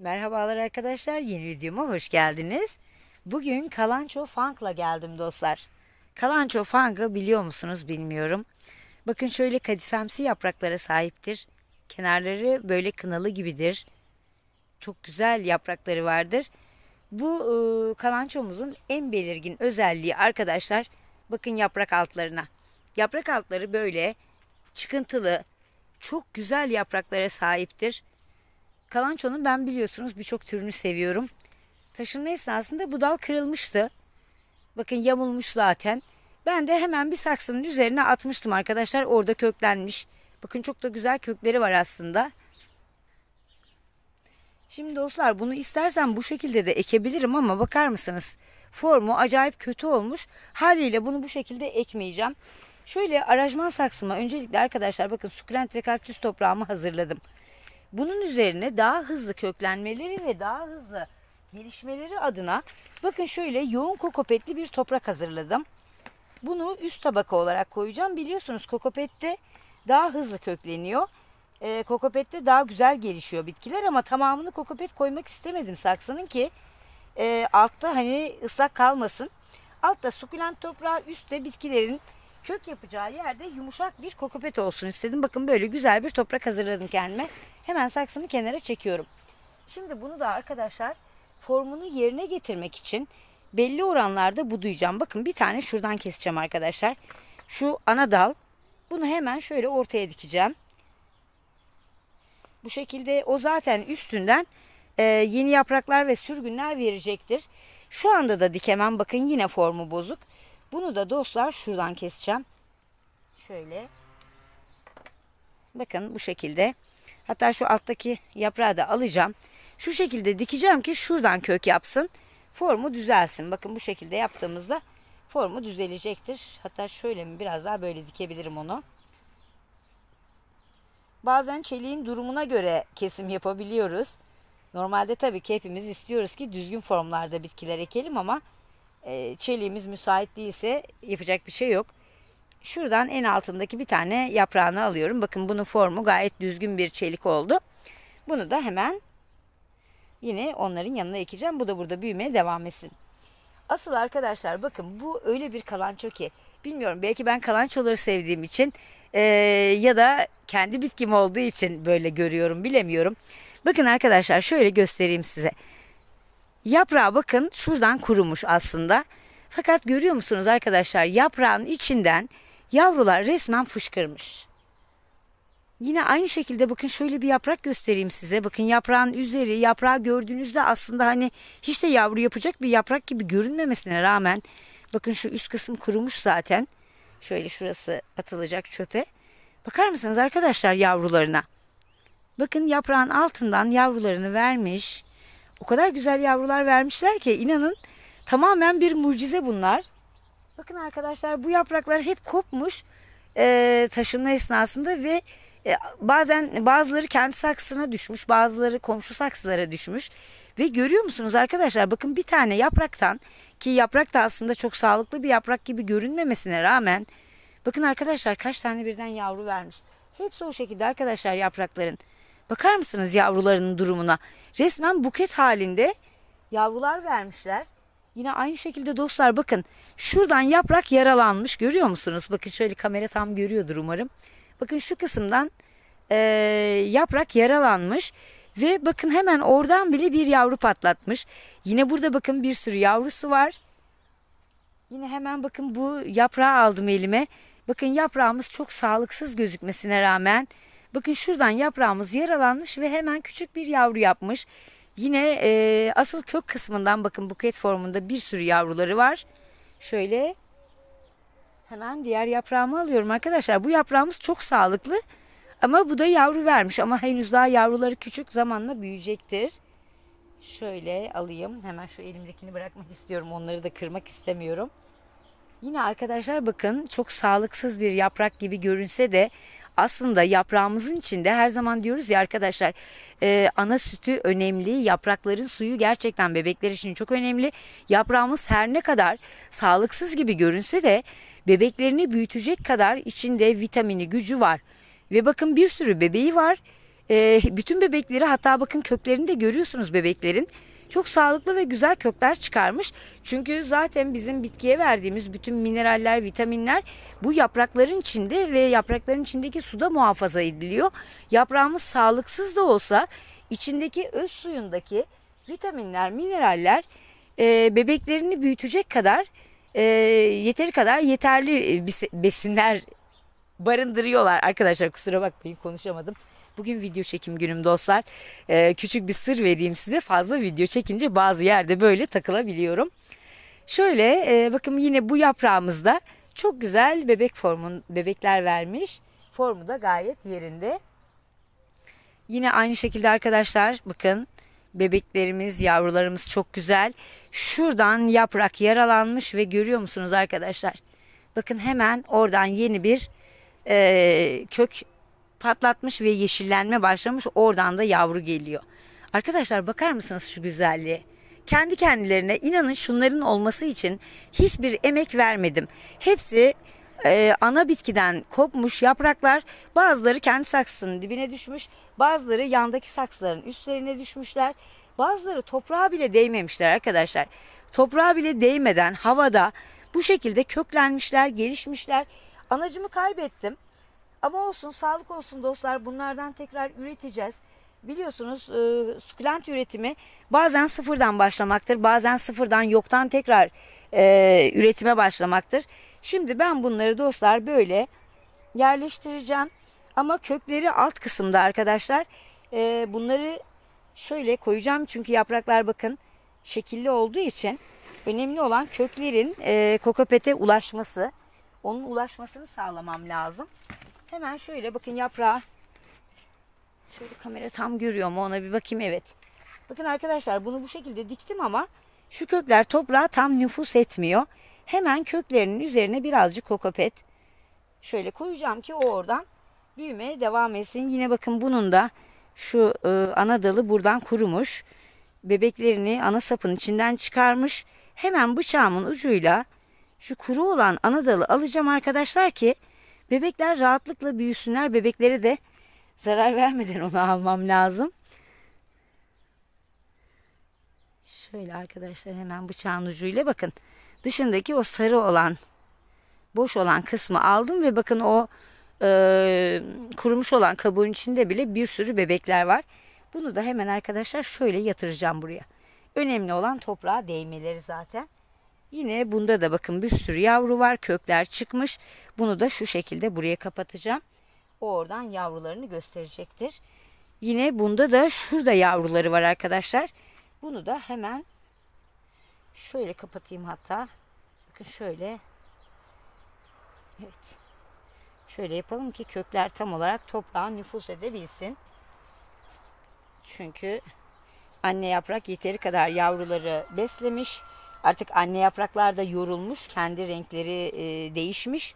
Merhabalar arkadaşlar, yeni videoma hoş geldiniz. Bugün Kalanço Funk'la geldim dostlar. Kalanço Funk'ı biliyor musunuz bilmiyorum. Bakın şöyle kadifemsi yapraklara sahiptir. Kenarları böyle kınalı gibidir. Çok güzel yaprakları vardır. Bu e, kalançomuzun en belirgin özelliği arkadaşlar, bakın yaprak altlarına. Yaprak altları böyle çıkıntılı, çok güzel yapraklara sahiptir Kalanço'nun ben biliyorsunuz birçok türünü seviyorum. Taşınma esnasında bu dal kırılmıştı. Bakın yamulmuş zaten. Ben de hemen bir saksının üzerine atmıştım arkadaşlar. Orada köklenmiş. Bakın çok da güzel kökleri var aslında. Şimdi dostlar bunu istersen bu şekilde de ekebilirim ama bakar mısınız? Formu acayip kötü olmuş. Haliyle bunu bu şekilde ekmeyeceğim. Şöyle arajman saksıma öncelikle arkadaşlar bakın sukulent ve kaktüs toprağımı hazırladım. Bunun üzerine daha hızlı köklenmeleri ve daha hızlı gelişmeleri adına bakın şöyle yoğun kokopetli bir toprak hazırladım. Bunu üst tabaka olarak koyacağım. Biliyorsunuz kokopette daha hızlı kökleniyor. E, kokopette daha güzel gelişiyor bitkiler ama tamamını kokopet koymak istemedim saksının ki e, altta hani ıslak kalmasın. Altta sukulent toprağı üstte bitkilerin kök yapacağı yerde yumuşak bir kokopet olsun istedim. Bakın böyle güzel bir toprak hazırladım kendime. Hemen saksımı kenara çekiyorum. Şimdi bunu da arkadaşlar formunu yerine getirmek için belli oranlarda buduyacağım. Bakın bir tane şuradan keseceğim arkadaşlar. Şu ana dal. Bunu hemen şöyle ortaya dikeceğim. Bu şekilde o zaten üstünden e, yeni yapraklar ve sürgünler verecektir. Şu anda da dikemem. Bakın yine formu bozuk. Bunu da dostlar şuradan keseceğim. Şöyle. Bakın bu şekilde. Hatta şu alttaki yaprağı da alacağım. Şu şekilde dikeceğim ki şuradan kök yapsın. Formu düzelsin. Bakın bu şekilde yaptığımızda formu düzelecektir. Hatta şöyle mi biraz daha böyle dikebilirim onu. Bazen çeliğin durumuna göre kesim yapabiliyoruz. Normalde tabii ki hepimiz istiyoruz ki düzgün formlarda bitkiler ekelim ama e, çeliğimiz müsait değilse yapacak bir şey yok. Şuradan en altındaki bir tane yaprağını alıyorum. Bakın bunun formu gayet düzgün bir çelik oldu. Bunu da hemen yine onların yanına ekeceğim. Bu da burada büyümeye devam etsin. Asıl arkadaşlar bakın bu öyle bir kalanço ki bilmiyorum belki ben kalançoları sevdiğim için e, ya da kendi bitkim olduğu için böyle görüyorum bilemiyorum. Bakın arkadaşlar şöyle göstereyim size. Yaprağa bakın şuradan kurumuş aslında. Fakat görüyor musunuz arkadaşlar yaprağın içinden yavrular resmen fışkırmış. Yine aynı şekilde bakın şöyle bir yaprak göstereyim size. Bakın yaprağın üzeri yaprağı gördüğünüzde aslında hani hiç de yavru yapacak bir yaprak gibi görünmemesine rağmen bakın şu üst kısım kurumuş zaten. Şöyle şurası atılacak çöpe. Bakar mısınız arkadaşlar yavrularına? Bakın yaprağın altından yavrularını vermiş. O kadar güzel yavrular vermişler ki inanın tamamen bir mucize bunlar. Bakın arkadaşlar bu yapraklar hep kopmuş e, taşınma esnasında ve e, bazen bazıları kendi saksına düşmüş bazıları komşu saksılara düşmüş. Ve görüyor musunuz arkadaşlar bakın bir tane yapraktan ki yaprak da aslında çok sağlıklı bir yaprak gibi görünmemesine rağmen bakın arkadaşlar kaç tane birden yavru vermiş. Hepsi o şekilde arkadaşlar yaprakların. Bakar mısınız yavrularının durumuna? Resmen buket halinde yavrular vermişler. Yine aynı şekilde dostlar bakın şuradan yaprak yaralanmış görüyor musunuz? Bakın şöyle kamera tam görüyordur umarım. Bakın şu kısımdan e, yaprak yaralanmış ve bakın hemen oradan bile bir yavru patlatmış. Yine burada bakın bir sürü yavrusu var. Yine hemen bakın bu yaprağı aldım elime. Bakın yaprağımız çok sağlıksız gözükmesine rağmen Bakın şuradan yaprağımız yaralanmış ve hemen küçük bir yavru yapmış. Yine e, asıl kök kısmından bakın buket formunda bir sürü yavruları var. Şöyle hemen diğer yaprağımı alıyorum arkadaşlar. Bu yaprağımız çok sağlıklı ama bu da yavru vermiş ama henüz daha yavruları küçük zamanla büyüyecektir. Şöyle alayım. Hemen şu elimdekini bırakmak istiyorum. Onları da kırmak istemiyorum. Yine arkadaşlar bakın çok sağlıksız bir yaprak gibi görünse de aslında yaprağımızın içinde her zaman diyoruz ya arkadaşlar e, ana sütü önemli. Yaprakların suyu gerçekten bebekler için çok önemli. Yaprağımız her ne kadar sağlıksız gibi görünse de bebeklerini büyütecek kadar içinde vitamini gücü var. Ve bakın bir sürü bebeği var. E, bütün bebekleri hatta bakın köklerini de görüyorsunuz bebeklerin çok sağlıklı ve güzel kökler çıkarmış. Çünkü zaten bizim bitkiye verdiğimiz bütün mineraller, vitaminler bu yaprakların içinde ve yaprakların içindeki suda muhafaza ediliyor. Yaprağımız sağlıksız da olsa içindeki öz suyundaki vitaminler, mineraller e, bebeklerini büyütecek kadar e, yeteri kadar yeterli e, besinler barındırıyorlar. Arkadaşlar kusura bakmayın konuşamadım. Bugün video çekim günüm dostlar. Ee, küçük bir sır vereyim size. Fazla video çekince bazı yerde böyle takılabiliyorum. Şöyle e, bakın yine bu yaprağımızda çok güzel bebek formun bebekler vermiş. Formu da gayet yerinde. Yine aynı şekilde arkadaşlar bakın bebeklerimiz, yavrularımız çok güzel. Şuradan yaprak yaralanmış ve görüyor musunuz arkadaşlar? Bakın hemen oradan yeni bir e, kök patlatmış ve yeşillenme başlamış. Oradan da yavru geliyor. Arkadaşlar bakar mısınız şu güzelliğe? Kendi kendilerine inanın şunların olması için hiçbir emek vermedim. Hepsi e, ana bitkiden kopmuş yapraklar bazıları kendi saksının dibine düşmüş. Bazıları yandaki saksıların üstlerine düşmüşler. Bazıları toprağa bile değmemişler arkadaşlar. Toprağa bile değmeden havada bu şekilde köklenmişler, gelişmişler. Anacımı kaybettim. Ama olsun sağlık olsun dostlar bunlardan tekrar üreteceğiz. Biliyorsunuz e, sukulent üretimi bazen sıfırdan başlamaktır. Bazen sıfırdan yoktan tekrar e, üretime başlamaktır. Şimdi ben bunları dostlar böyle yerleştireceğim. Ama kökleri alt kısımda arkadaşlar. E, bunları şöyle koyacağım. Çünkü yapraklar bakın şekilli olduğu için önemli olan köklerin e, kokopete ulaşması. Onun ulaşmasını sağlamam lazım. Hemen şöyle bakın yaprağı. Şöyle kamera tam görüyor mu ona bir bakayım evet. Bakın arkadaşlar bunu bu şekilde diktim ama şu kökler toprağa tam nüfus etmiyor. Hemen köklerinin üzerine birazcık kokopet şöyle koyacağım ki o oradan büyümeye devam etsin. Yine bakın bunun da şu e, ana dalı buradan kurumuş. Bebeklerini ana sapın içinden çıkarmış. Hemen bıçağımın ucuyla şu kuru olan ana dalı alacağım arkadaşlar ki Bebekler rahatlıkla büyüsünler. Bebeklere de zarar vermeden onu almam lazım. Şöyle arkadaşlar hemen bıçağın ucuyla bakın. Dışındaki o sarı olan boş olan kısmı aldım ve bakın o e, kurumuş olan kabuğun içinde bile bir sürü bebekler var. Bunu da hemen arkadaşlar şöyle yatıracağım buraya. Önemli olan toprağa değmeleri zaten. Yine bunda da bakın bir sürü yavru var. Kökler çıkmış. Bunu da şu şekilde buraya kapatacağım. O oradan yavrularını gösterecektir. Yine bunda da şurada yavruları var arkadaşlar. Bunu da hemen şöyle kapatayım hatta. Bakın şöyle. Evet. Şöyle yapalım ki kökler tam olarak toprağa nüfus edebilsin. Çünkü anne yaprak yeteri kadar yavruları beslemiş. Artık anne yapraklar da yorulmuş, kendi renkleri e, değişmiş.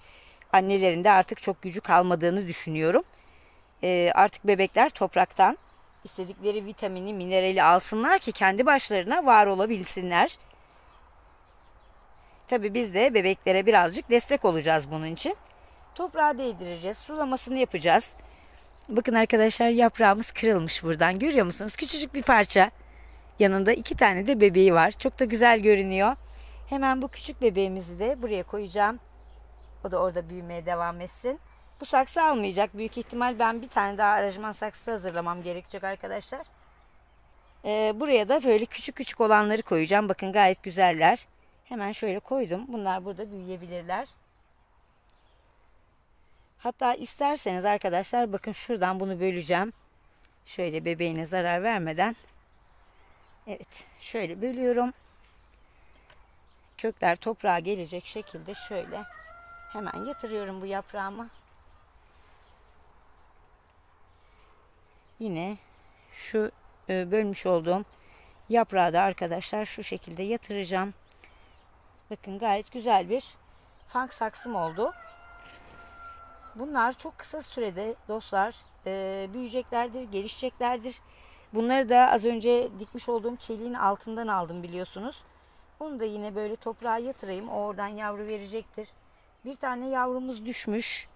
Annelerinde artık çok gücü kalmadığını düşünüyorum. E, artık bebekler topraktan istedikleri vitamini, minerali alsınlar ki kendi başlarına var olabilsinler. Tabii biz de bebeklere birazcık destek olacağız bunun için. Toprağa değdireceğiz, sulamasını yapacağız. Bakın arkadaşlar yaprağımız kırılmış buradan görüyor musunuz? Küçücük bir parça. Yanında iki tane de bebeği var. Çok da güzel görünüyor. Hemen bu küçük bebeğimizi de buraya koyacağım. O da orada büyümeye devam etsin. Bu saksı almayacak. Büyük ihtimal ben bir tane daha Aracman saksısı hazırlamam gerekecek arkadaşlar. Ee, buraya da böyle küçük küçük olanları koyacağım. Bakın gayet güzeller. Hemen şöyle koydum. Bunlar burada büyüyebilirler. Hatta isterseniz arkadaşlar bakın şuradan bunu böleceğim. Şöyle bebeğine zarar vermeden Evet şöyle bölüyorum. Kökler toprağa gelecek şekilde şöyle hemen yatırıyorum bu yaprağımı. Yine şu e, bölmüş olduğum yaprağı da arkadaşlar şu şekilde yatıracağım. Bakın gayet güzel bir funk saksım oldu. Bunlar çok kısa sürede dostlar e, büyüyeceklerdir, gelişeceklerdir. Bunları da az önce dikmiş olduğum çeliğin altından aldım biliyorsunuz. Onu da yine böyle toprağa yatırayım. O oradan yavru verecektir. Bir tane yavrumuz düşmüş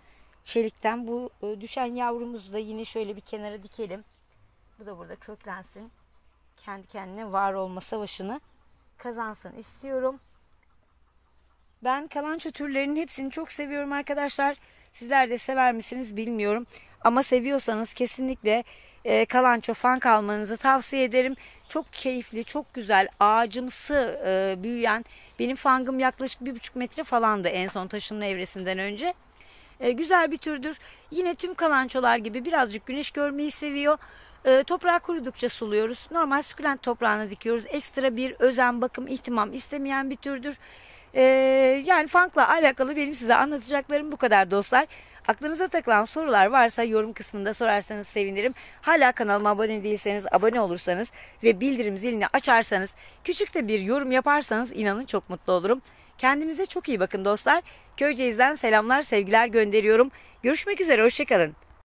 çelikten. Bu e, düşen yavrumuzu da yine şöyle bir kenara dikelim. Bu da burada köklensin. Kendi kendine var olma savaşını kazansın istiyorum. Ben kalanço türlerinin hepsini çok seviyorum arkadaşlar. Sizler de sever misiniz bilmiyorum. Ama seviyorsanız kesinlikle e, kalanço fan kalmanızı tavsiye ederim. Çok keyifli, çok güzel, ağacımsı e, büyüyen. Benim fangım yaklaşık bir buçuk metre falandı en son taşınma evresinden önce. E, güzel bir türdür. Yine tüm kalançolar gibi birazcık güneş görmeyi seviyor. E, toprağı kurudukça suluyoruz. Normal sükülent toprağına dikiyoruz. Ekstra bir özen, bakım, ihtimam istemeyen bir türdür. E, yani funkla alakalı benim size anlatacaklarım bu kadar dostlar. Aklınıza takılan sorular varsa yorum kısmında sorarsanız sevinirim. Hala kanalıma abone değilseniz abone olursanız ve bildirim zilini açarsanız küçük de bir yorum yaparsanız inanın çok mutlu olurum. Kendinize çok iyi bakın dostlar. Köyceğiz'den selamlar sevgiler gönderiyorum. Görüşmek üzere hoşçakalın.